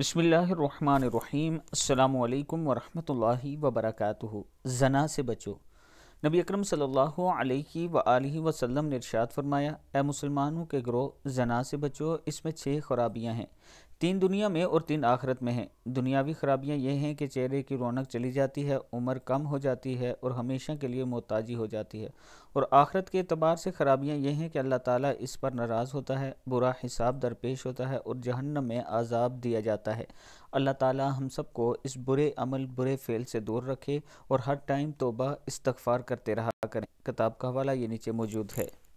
बसमीम् अल्लाम वरहमतुल्लाहि वबरकातुहु जना से बचो नबी अकरम सल्लल्लाहु अलैहि व आलिहि वसल्लम ने इरशाद फरमाया ए मुसलमानों के ग्रोह जना से बचो इसमें छः खराबियां हैं तीन दुनिया में और तीन आखिरत में हैं दुनियावी खराबियां ये हैं कि चेहरे की रौनक चली जाती है उम्र कम हो जाती है और हमेशा के लिए मोहताजी हो जाती है और आखिरत के अतबार से खराबियां ये हैं कि अल्लाह ताला इस पर नाराज़ होता है बुरा हिसाब दरपेश होता है और जहन्नम में आज़ाब दिया जाता है अल्लाह ताला हम सबको इस बुरे अमल बुरे फेल से दूर रखे और हर टाइम तोबा इस्तफ़ार करते रहा करें किताब का हवाला ये नीचे मौजूद है